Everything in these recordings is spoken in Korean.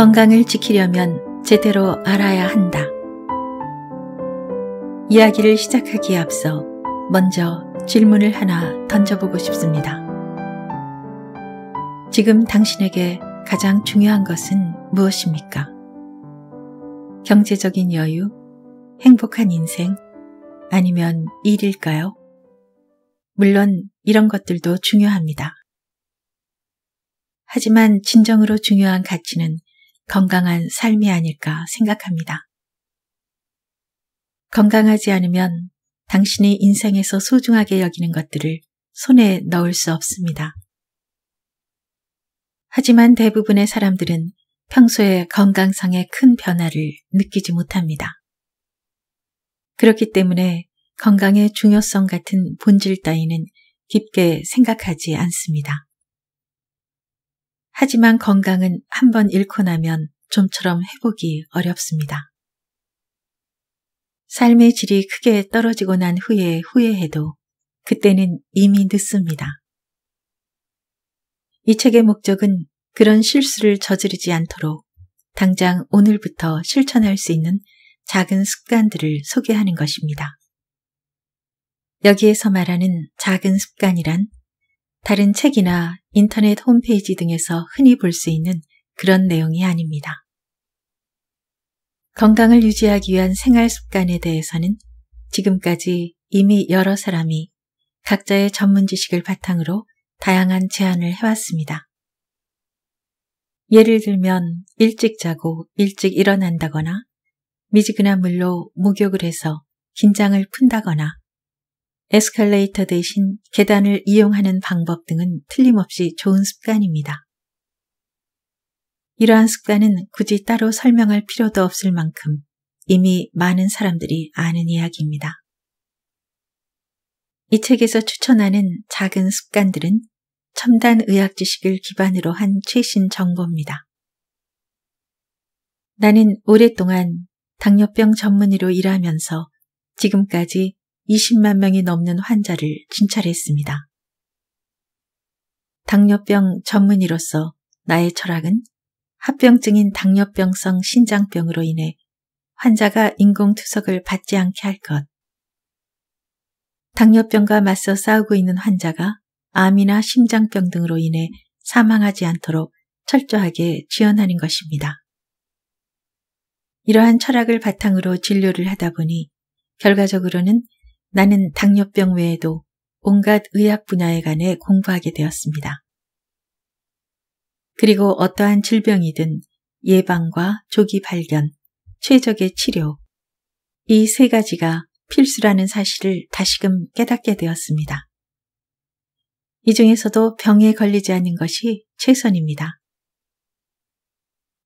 건강을 지키려면 제대로 알아야 한다. 이야기를 시작하기에 앞서 먼저 질문을 하나 던져보고 싶습니다. 지금 당신에게 가장 중요한 것은 무엇입니까? 경제적인 여유, 행복한 인생, 아니면 일일까요? 물론 이런 것들도 중요합니다. 하지만 진정으로 중요한 가치는 건강한 삶이 아닐까 생각합니다. 건강하지 않으면 당신의 인생에서 소중하게 여기는 것들을 손에 넣을 수 없습니다. 하지만 대부분의 사람들은 평소에 건강상의 큰 변화를 느끼지 못합니다. 그렇기 때문에 건강의 중요성 같은 본질 따위는 깊게 생각하지 않습니다. 하지만 건강은 한번 잃고 나면 좀처럼 회복이 어렵습니다. 삶의 질이 크게 떨어지고 난 후에 후회해도 그때는 이미 늦습니다. 이 책의 목적은 그런 실수를 저지르지 않도록 당장 오늘부터 실천할 수 있는 작은 습관들을 소개하는 것입니다. 여기에서 말하는 작은 습관이란 다른 책이나 인터넷 홈페이지 등에서 흔히 볼 수 있는 그런 내용이 아닙니다. 건강을 유지하기 위한 생활 습관에 대해서는 지금까지 이미 여러 사람이 각자의 전문 지식을 바탕으로 다양한 제안을 해왔습니다. 예를 들면 일찍 자고 일찍 일어난다거나 미지근한 물로 목욕을 해서 긴장을 푼다거나 에스컬레이터 대신 계단을 이용하는 방법 등은 틀림없이 좋은 습관입니다. 이러한 습관은 굳이 따로 설명할 필요도 없을 만큼 이미 많은 사람들이 아는 이야기입니다. 이 책에서 추천하는 작은 습관들은 첨단 의학 지식을 기반으로 한 최신 정보입니다. 나는 오랫동안 당뇨병 전문의로 일하면서 지금까지 20만 명이 넘는 환자를 진찰했습니다. 당뇨병 전문의로서 나의 철학은 합병증인 당뇨병성 신장병으로 인해 환자가 인공투석을 받지 않게 할 것. 당뇨병과 맞서 싸우고 있는 환자가 암이나 심장병 등으로 인해 사망하지 않도록 철저하게 지원하는 것입니다. 이러한 철학을 바탕으로 진료를 하다 보니 결과적으로는 나는 당뇨병 외에도 온갖 의학 분야에 관해 공부하게 되었습니다. 그리고 어떠한 질병이든 예방과 조기 발견, 최적의 치료, 이 세 가지가 필수라는 사실을 다시금 깨닫게 되었습니다. 이 중에서도 병에 걸리지 않는 것이 최선입니다.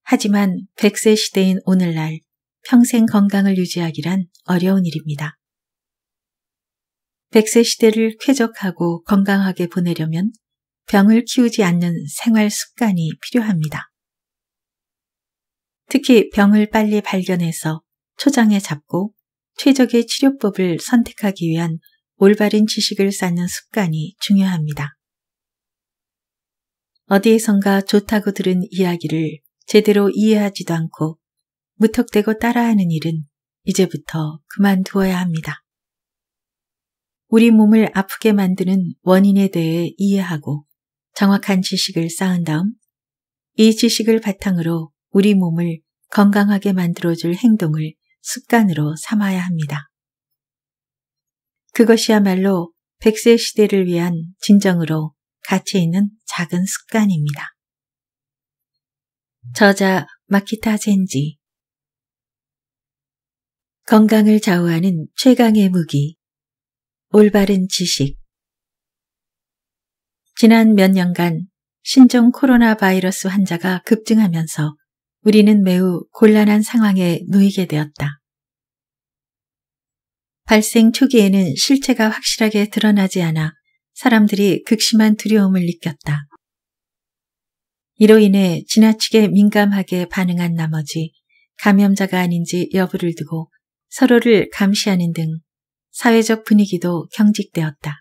하지만 100세 시대인 오늘날 평생 건강을 유지하기란 어려운 일입니다. 백세 시대를 쾌적하고 건강하게 보내려면 병을 키우지 않는 생활 습관이 필요합니다. 특히 병을 빨리 발견해서 초장에 잡고 최적의 치료법을 선택하기 위한 올바른 지식을 쌓는 습관이 중요합니다. 어디에선가 좋다고 들은 이야기를 제대로 이해하지도 않고 무턱대고 따라하는 일은 이제부터 그만두어야 합니다. 우리 몸을 아프게 만드는 원인에 대해 이해하고 정확한 지식을 쌓은 다음 이 지식을 바탕으로 우리 몸을 건강하게 만들어줄 행동을 습관으로 삼아야 합니다. 그것이야말로 100세 시대를 위한 진정으로 가치 있는 작은 습관입니다. 저자 마키타 젠지 건강을 좌우하는 최강의 무기 올바른 지식 지난 몇 년간 신종 코로나 바이러스 환자가 급증하면서 우리는 매우 곤란한 상황에 놓이게 되었다. 발생 초기에는 실체가 확실하게 드러나지 않아 사람들이 극심한 두려움을 느꼈다. 이로 인해 지나치게 민감하게 반응한 나머지 감염자가 아닌지 여부를 두고 서로를 감시하는 등 사회적 분위기도 경직되었다.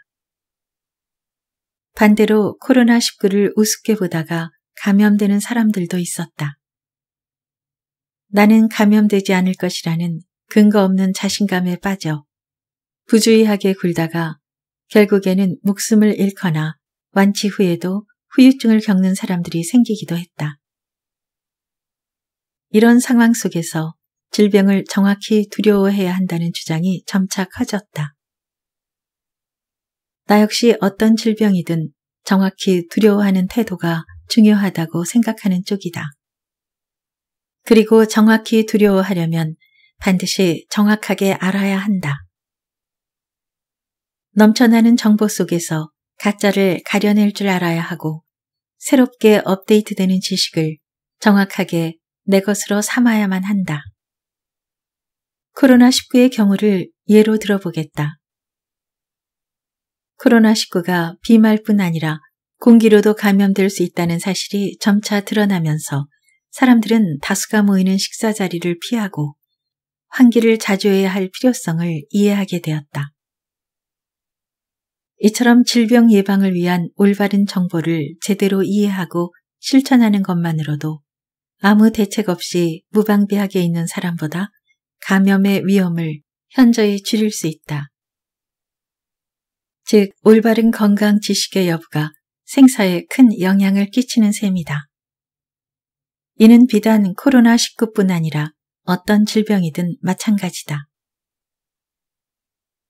반대로 코로나19를 우습게 보다가 감염되는 사람들도 있었다. 나는 감염되지 않을 것이라는 근거 없는 자신감에 빠져 부주의하게 굴다가 결국에는 목숨을 잃거나 완치 후에도 후유증을 겪는 사람들이 생기기도 했다. 이런 상황 속에서 질병을 정확히 두려워해야 한다는 주장이 점차 커졌다. 나 역시 어떤 질병이든 정확히 두려워하는 태도가 중요하다고 생각하는 쪽이다. 그리고 정확히 두려워하려면 반드시 정확하게 알아야 한다. 넘쳐나는 정보 속에서 가짜를 가려낼 줄 알아야 하고 새롭게 업데이트되는 지식을 정확하게 내 것으로 삼아야만 한다. 코로나19의 경우를 예로 들어보겠다. 코로나19가 비말뿐 아니라 공기로도 감염될 수 있다는 사실이 점차 드러나면서 사람들은 다수가 모이는 식사 자리를 피하고 환기를 자주 해야 할 필요성을 이해하게 되었다. 이처럼 질병 예방을 위한 올바른 정보를 제대로 이해하고 실천하는 것만으로도 아무 대책 없이 무방비하게 있는 사람보다 감염의 위험을 현저히 줄일 수 있다. 즉, 올바른 건강 지식의 여부가 생사에 큰 영향을 끼치는 셈이다. 이는 비단 코로나19뿐 아니라 어떤 질병이든 마찬가지다.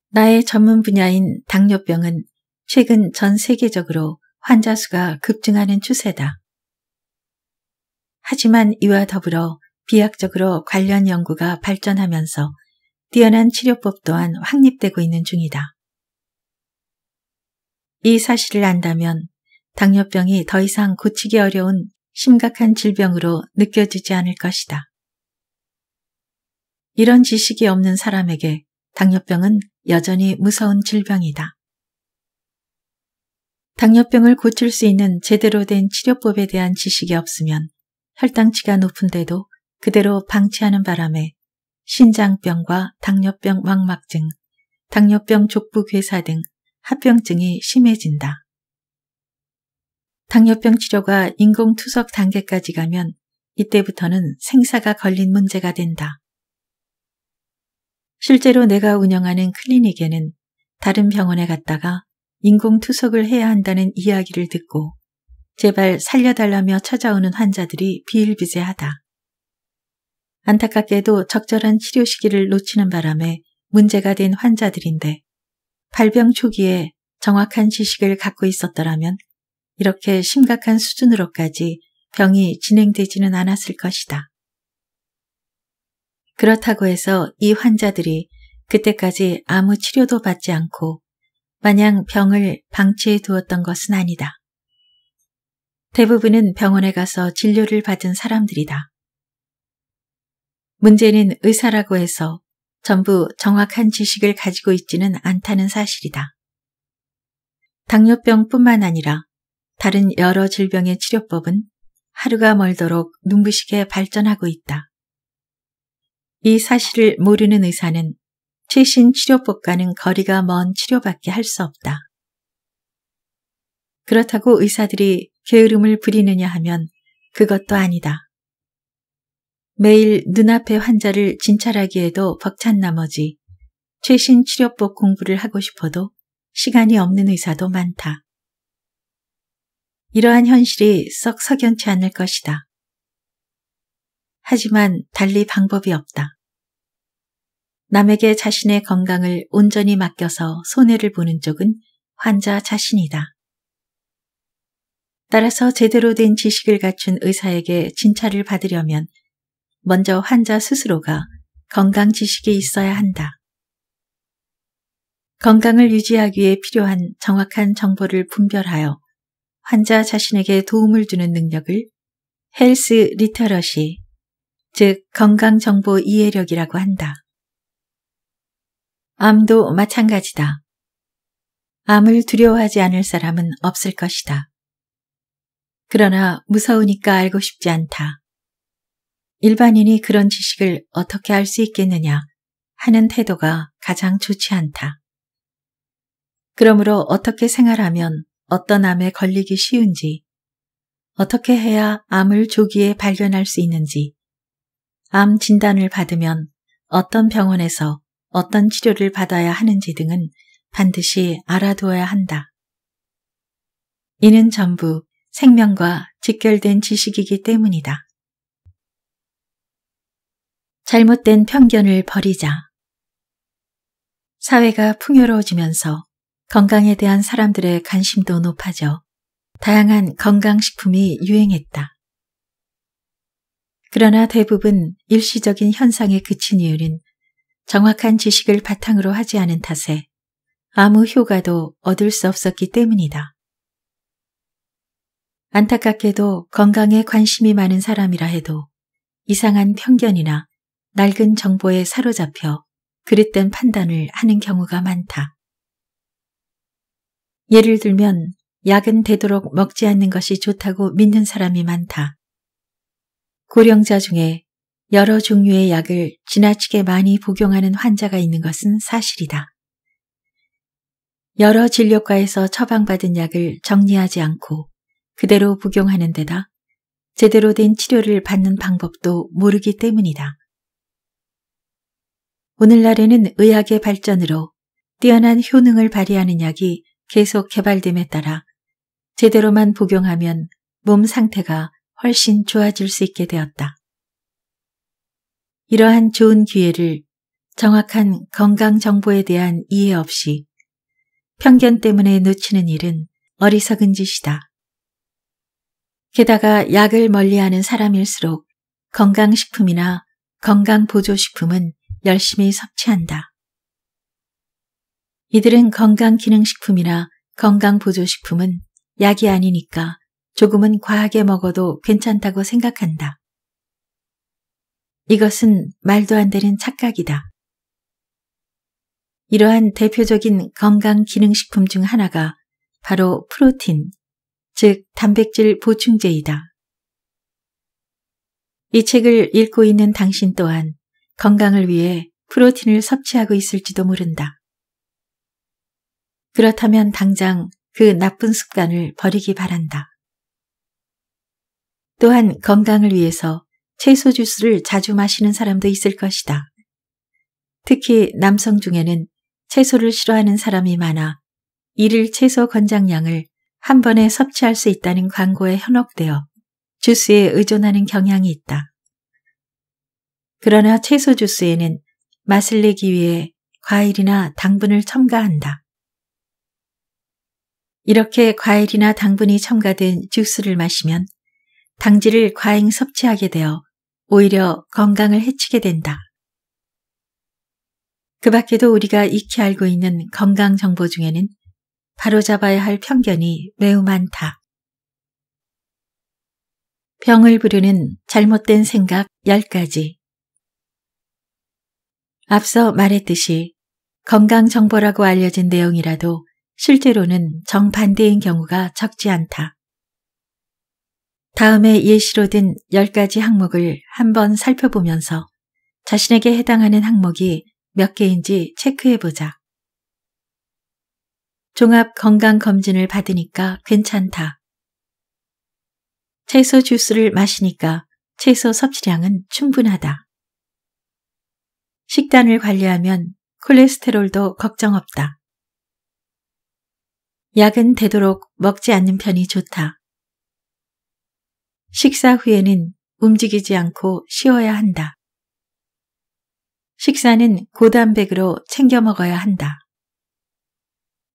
나의 전문 분야인 당뇨병은 최근 전 세계적으로 환자 수가 급증하는 추세다. 하지만 이와 더불어 비약적으로 관련 연구가 발전하면서 뛰어난 치료법 또한 확립되고 있는 중이다. 이 사실을 안다면 당뇨병이 더 이상 고치기 어려운 심각한 질병으로 느껴지지 않을 것이다. 이런 지식이 없는 사람에게 당뇨병은 여전히 무서운 질병이다. 당뇨병을 고칠 수 있는 제대로 된 치료법에 대한 지식이 없으면 혈당치가 높은데도 그대로 방치하는 바람에 신장병과 당뇨병 망막증, 당뇨병 족부괴사 등 합병증이 심해진다. 당뇨병 치료가 인공투석 단계까지 가면 이때부터는 생사가 걸린 문제가 된다. 실제로 내가 운영하는 클리닉에는 다른 병원에 갔다가 인공투석을 해야 한다는 이야기를 듣고 제발 살려달라며 찾아오는 환자들이 비일비재하다. 안타깝게도 적절한 치료 시기를 놓치는 바람에 문제가 된 환자들인데 발병 초기에 정확한 지식을 갖고 있었더라면 이렇게 심각한 수준으로까지 병이 진행되지는 않았을 것이다. 그렇다고 해서 이 환자들이 그때까지 아무 치료도 받지 않고 마냥 병을 방치해 두었던 것은 아니다. 대부분은 병원에 가서 진료를 받은 사람들이다. 문제는 의사라고 해서 전부 정확한 지식을 가지고 있지는 않다는 사실이다. 당뇨병뿐만 아니라 다른 여러 질병의 치료법은 하루가 멀도록 눈부시게 발전하고 있다. 이 사실을 모르는 의사는 최신 치료법과는 거리가 먼 치료밖에 할 수 없다. 그렇다고 의사들이 게으름을 부리느냐 하면 그것도 아니다. 매일 눈앞의 환자를 진찰하기에도 벅찬 나머지 최신 치료법 공부를 하고 싶어도 시간이 없는 의사도 많다. 이러한 현실이 썩 석연치 않을 것이다. 하지만 달리 방법이 없다. 남에게 자신의 건강을 온전히 맡겨서 손해를 보는 쪽은 환자 자신이다. 따라서 제대로 된 지식을 갖춘 의사에게 진찰을 받으려면 먼저 환자 스스로가 건강 지식이 있어야 한다. 건강을 유지하기 위해 필요한 정확한 정보를 분별하여 환자 자신에게 도움을 주는 능력을 헬스 리터러시, 즉 건강정보 이해력이라고 한다. 암도 마찬가지다. 암을 두려워하지 않을 사람은 없을 것이다. 그러나 무서우니까 알고 싶지 않다. 일반인이 그런 지식을 어떻게 알 수 있겠느냐 하는 태도가 가장 좋지 않다. 그러므로 어떻게 생활하면 어떤 암에 걸리기 쉬운지, 어떻게 해야 암을 조기에 발견할 수 있는지, 암 진단을 받으면 어떤 병원에서 어떤 치료를 받아야 하는지 등은 반드시 알아두어야 한다. 이는 전부 생명과 직결된 지식이기 때문이다. 잘못된 편견을 버리자. 사회가 풍요로워지면서 건강에 대한 사람들의 관심도 높아져 다양한 건강식품이 유행했다. 그러나 대부분 일시적인 현상에 그친 이유는 정확한 지식을 바탕으로 하지 않은 탓에 아무 효과도 얻을 수 없었기 때문이다. 안타깝게도 건강에 관심이 많은 사람이라 해도 이상한 편견이나 낡은 정보에 사로잡혀 그릇된 판단을 하는 경우가 많다. 예를 들면 약은 되도록 먹지 않는 것이 좋다고 믿는 사람이 많다. 고령자 중에 여러 종류의 약을 지나치게 많이 복용하는 환자가 있는 것은 사실이다. 여러 진료과에서 처방받은 약을 정리하지 않고 그대로 복용하는 데다 제대로 된 치료를 받는 방법도 모르기 때문이다. 오늘날에는 의학의 발전으로 뛰어난 효능을 발휘하는 약이 계속 개발됨에 따라 제대로만 복용하면 몸 상태가 훨씬 좋아질 수 있게 되었다. 이러한 좋은 기회를 정확한 건강 정보에 대한 이해 없이 편견 때문에 놓치는 일은 어리석은 짓이다. 게다가 약을 멀리하는 사람일수록 건강식품이나 건강보조식품은 열심히 섭취한다. 이들은 건강기능식품이나 건강보조식품은 약이 아니니까 조금은 과하게 먹어도 괜찮다고 생각한다. 이것은 말도 안 되는 착각이다. 이러한 대표적인 건강기능식품 중 하나가 바로 프로틴, 즉 단백질 보충제이다. 이 책을 읽고 있는 당신 또한 건강을 위해 프로틴을 섭취하고 있을지도 모른다. 그렇다면 당장 그 나쁜 습관을 버리기 바란다. 또한 건강을 위해서 채소 주스를 자주 마시는 사람도 있을 것이다. 특히 남성 중에는 채소를 싫어하는 사람이 많아 일일 채소 권장량을 한 번에 섭취할 수 있다는 광고에 현혹되어 주스에 의존하는 경향이 있다. 그러나 채소 주스에는 맛을 내기 위해 과일이나 당분을 첨가한다. 이렇게 과일이나 당분이 첨가된 주스를 마시면 당질을 과잉 섭취하게 되어 오히려 건강을 해치게 된다. 그 밖에도 우리가 익히 알고 있는 건강 정보 중에는 바로잡아야 할 편견이 매우 많다. 병을 부르는 잘못된 생각 10가지 앞서 말했듯이 건강정보라고 알려진 내용이라도 실제로는 정반대인 경우가 적지 않다. 다음에 예시로 든 10가지 항목을 한번 살펴보면서 자신에게 해당하는 항목이 몇 개인지 체크해보자. 종합 건강검진을 받으니까 괜찮다. 채소 주스를 마시니까 채소 섭취량은 충분하다. 식단을 관리하면 콜레스테롤도 걱정 없다. 약은 되도록 먹지 않는 편이 좋다. 식사 후에는 움직이지 않고 쉬어야 한다. 식사는 고단백으로 챙겨 먹어야 한다.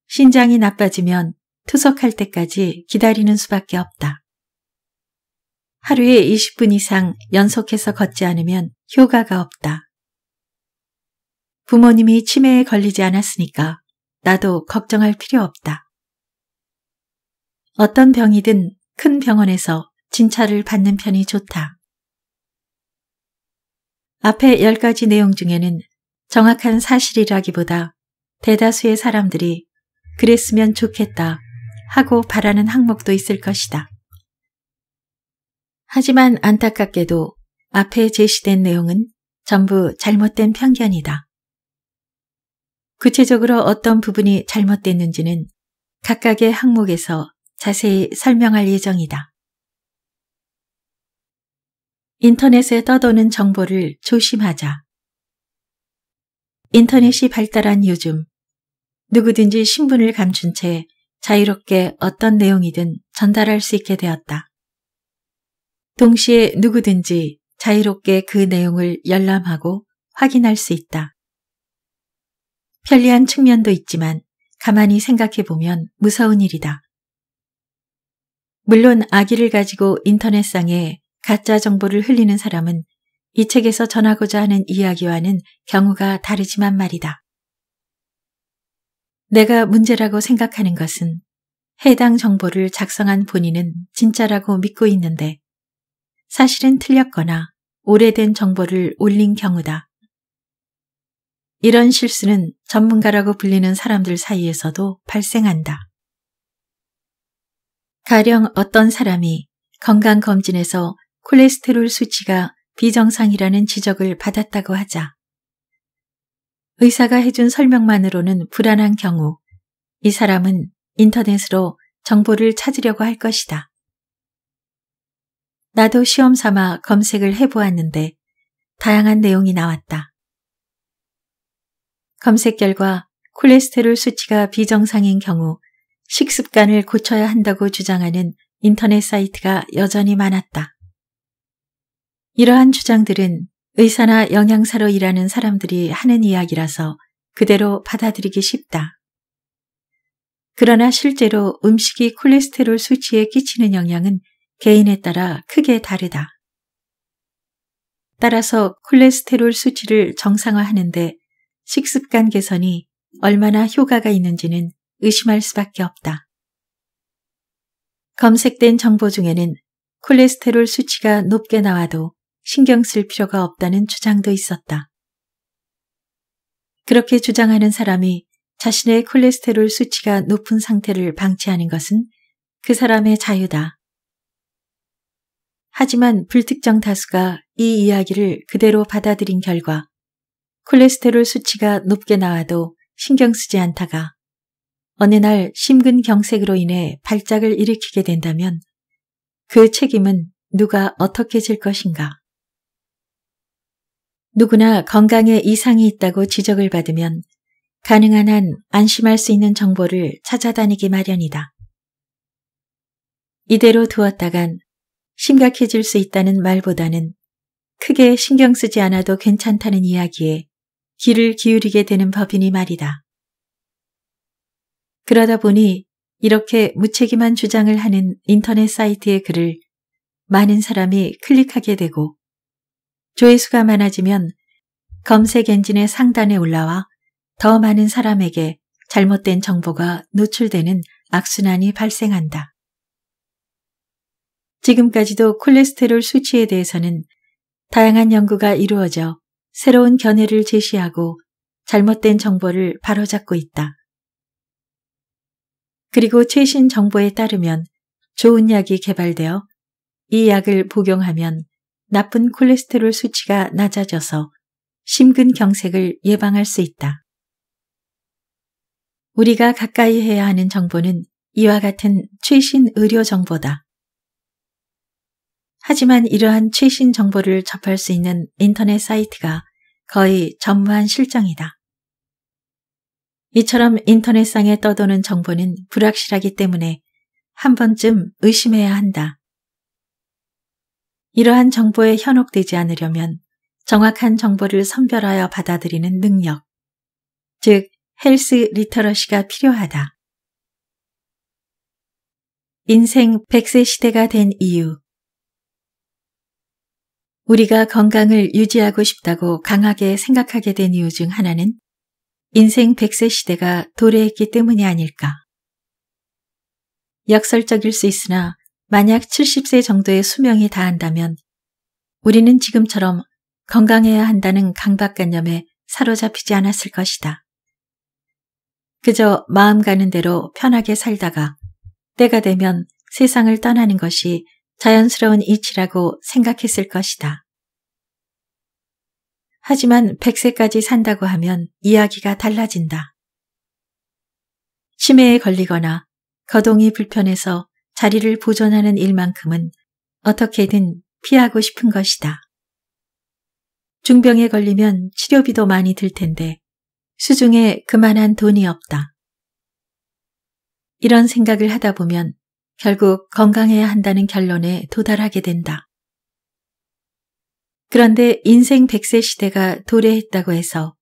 신장이 나빠지면 투석할 때까지 기다리는 수밖에 없다. 하루에 20분 이상 연속해서 걷지 않으면 효과가 없다. 부모님이 치매에 걸리지 않았으니까 나도 걱정할 필요 없다. 어떤 병이든 큰 병원에서 진찰을 받는 편이 좋다. 앞에 10가지 내용 중에는 정확한 사실이라기보다 대다수의 사람들이 그랬으면 좋겠다 하고 바라는 항목도 있을 것이다. 하지만 안타깝게도 앞에 제시된 내용은 전부 잘못된 편견이다. 구체적으로 어떤 부분이 잘못됐는지는 각각의 항목에서 자세히 설명할 예정이다. 인터넷에 떠도는 정보를 조심하자. 인터넷이 발달한 요즘 누구든지 신분을 감춘 채 자유롭게 어떤 내용이든 전달할 수 있게 되었다. 동시에 누구든지 자유롭게 그 내용을 열람하고 확인할 수 있다. 편리한 측면도 있지만 가만히 생각해보면 무서운 일이다. 물론 아기를 가지고 인터넷상에 가짜 정보를 흘리는 사람은 이 책에서 전하고자 하는 이야기와는 경우가 다르지만 말이다. 내가 문제라고 생각하는 것은 해당 정보를 작성한 본인은 진짜라고 믿고 있는데 사실은 틀렸거나 오래된 정보를 올린 경우다. 이런 실수는 전문가라고 불리는 사람들 사이에서도 발생한다. 가령 어떤 사람이 건강검진에서 콜레스테롤 수치가 비정상이라는 지적을 받았다고 하자. 의사가 해준 설명만으로는 불안한 경우 이 사람은 인터넷으로 정보를 찾으려고 할 것이다. 나도 시험 삼아 검색을 해보았는데 다양한 내용이 나왔다. 검색 결과 콜레스테롤 수치가 비정상인 경우 식습관을 고쳐야 한다고 주장하는 인터넷 사이트가 여전히 많았다. 이러한 주장들은 의사나 영양사로 일하는 사람들이 하는 이야기라서 그대로 받아들이기 쉽다. 그러나 실제로 음식이 콜레스테롤 수치에 끼치는 영향은 개인에 따라 크게 다르다. 따라서 콜레스테롤 수치를 정상화하는데 식습관 개선이 얼마나 효과가 있는지는 의심할 수밖에 없다. 검색된 정보 중에는 콜레스테롤 수치가 높게 나와도 신경 쓸 필요가 없다는 주장도 있었다. 그렇게 주장하는 사람이 자신의 콜레스테롤 수치가 높은 상태를 방치하는 것은 그 사람의 자유다. 하지만 불특정 다수가 이 이야기를 그대로 받아들인 결과 콜레스테롤 수치가 높게 나와도 신경 쓰지 않다가 어느 날 심근경색으로 인해 발작을 일으키게 된다면 그 책임은 누가 어떻게 질 것인가? 누구나 건강에 이상이 있다고 지적을 받으면 가능한 한 안심할 수 있는 정보를 찾아다니기 마련이다. 이대로 두었다간 심각해질 수 있다는 말보다는 크게 신경 쓰지 않아도 괜찮다는 이야기에 귀를 기울이게 되는 법이니 말이다. 그러다 보니 이렇게 무책임한 주장을 하는 인터넷 사이트의 글을 많은 사람이 클릭하게 되고 조회수가 많아지면 검색 엔진의 상단에 올라와 더 많은 사람에게 잘못된 정보가 노출되는 악순환이 발생한다. 지금까지도 콜레스테롤 수치에 대해서는 다양한 연구가 이루어져 새로운 견해를 제시하고 잘못된 정보를 바로잡고 있다. 그리고 최신 정보에 따르면 좋은 약이 개발되어 이 약을 복용하면 나쁜 콜레스테롤 수치가 낮아져서 심근경색을 예방할 수 있다. 우리가 가까이 해야 하는 정보는 이와 같은 최신 의료 정보다. 하지만 이러한 최신 정보를 접할 수 있는 인터넷 사이트가 거의 전무한 실정이다. 이처럼 인터넷상에 떠도는 정보는 불확실하기 때문에 한 번쯤 의심해야 한다. 이러한 정보에 현혹되지 않으려면 정확한 정보를 선별하여 받아들이는 능력, 즉 헬스 리터러시가 필요하다. 인생 100세 시대가 된 이유 우리가 건강을 유지하고 싶다고 강하게 생각하게 된 이유 중 하나는 인생 100세 시대가 도래했기 때문이 아닐까. 역설적일 수 있으나 만약 70세 정도의 수명이 다한다면 우리는 지금처럼 건강해야 한다는 강박관념에 사로잡히지 않았을 것이다. 그저 마음 가는 대로 편하게 살다가 때가 되면 세상을 떠나는 것이 자연스러운 이치라고 생각했을 것이다. 하지만 100세까지 산다고 하면 이야기가 달라진다. 치매에 걸리거나 거동이 불편해서 자리를 보존하는 일만큼은 어떻게든 피하고 싶은 것이다. 중병에 걸리면 치료비도 많이 들 텐데 수중에 그만한 돈이 없다. 이런 생각을 하다 보면 결국 건강해야 한다는 결론에 도달하게 된다. 그런데 인생 100세 시대가 도래했다고 해서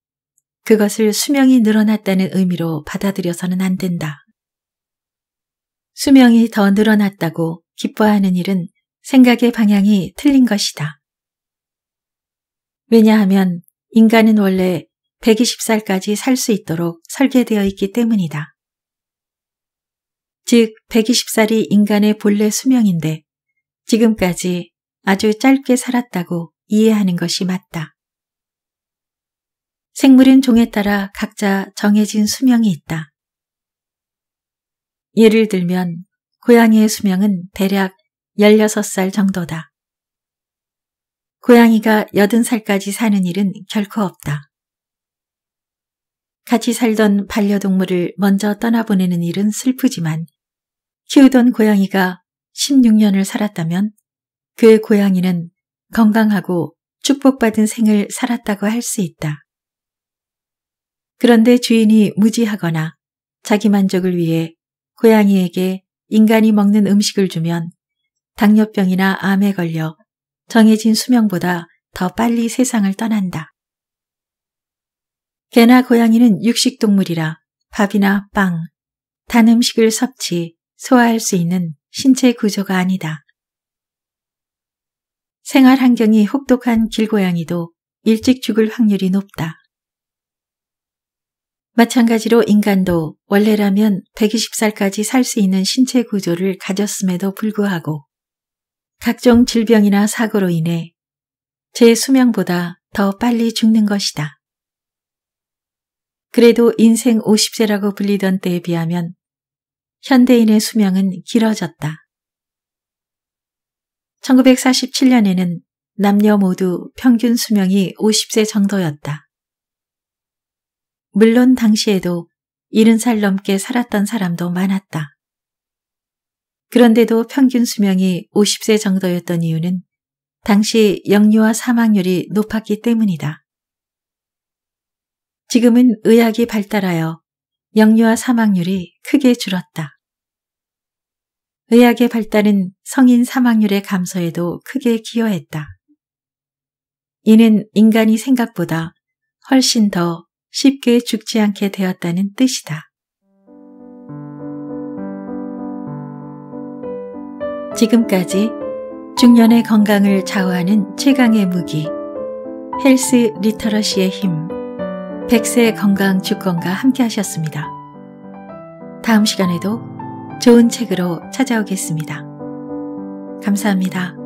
그것을 수명이 늘어났다는 의미로 받아들여서는 안 된다. 수명이 더 늘어났다고 기뻐하는 일은 생각의 방향이 틀린 것이다. 왜냐하면 인간은 원래 120살까지 살 수 있도록 설계되어 있기 때문이다. 즉 120살이 인간의 본래 수명인데 지금까지 아주 짧게 살았다고 이해하는 것이 맞다. 생물인 종에 따라 각자 정해진 수명이 있다. 예를 들면 고양이의 수명은 대략 16살 정도다. 고양이가 80살까지 사는 일은 결코 없다. 같이 살던 반려동물을 먼저 떠나보내는 일은 슬프지만 키우던 고양이가 16년을 살았다면 그의 고양이는 건강하고 축복받은 생을 살았다고 할 수 있다. 그런데 주인이 무지하거나 자기 만족을 위해 고양이에게 인간이 먹는 음식을 주면 당뇨병이나 암에 걸려 정해진 수명보다 더 빨리 세상을 떠난다. 개나 고양이는 육식동물이라 밥이나 빵, 단 음식을 섭취, 소화할 수 있는 신체 구조가 아니다. 생활 환경이 혹독한 길고양이도 일찍 죽을 확률이 높다. 마찬가지로 인간도 원래라면 120살까지 살 수 있는 신체 구조를 가졌음에도 불구하고 각종 질병이나 사고로 인해 제 수명보다 더 빨리 죽는 것이다. 그래도 인생 50세라고 불리던 때에 비하면 현대인의 수명은 길어졌다. 1947년에는 남녀 모두 평균 수명이 50세 정도였다. 물론 당시에도 70살 넘게 살았던 사람도 많았다. 그런데도 평균 수명이 50세 정도였던 이유는 당시 영유아 사망률이 높았기 때문이다. 지금은 의학이 발달하여 영유아 사망률이 크게 줄었다. 의학의 발달은 성인 사망률의 감소에도 크게 기여했다. 이는 인간이 생각보다 훨씬 더 쉽게 죽지 않게 되었다는 뜻이다. 지금까지 중년의 건강을 좌우하는 최강의 무기 헬스 리터러시의 힘 백세 건강 주권과 함께 하셨습니다. 다음 시간에도 좋은 책으로 찾아오겠습니다. 감사합니다.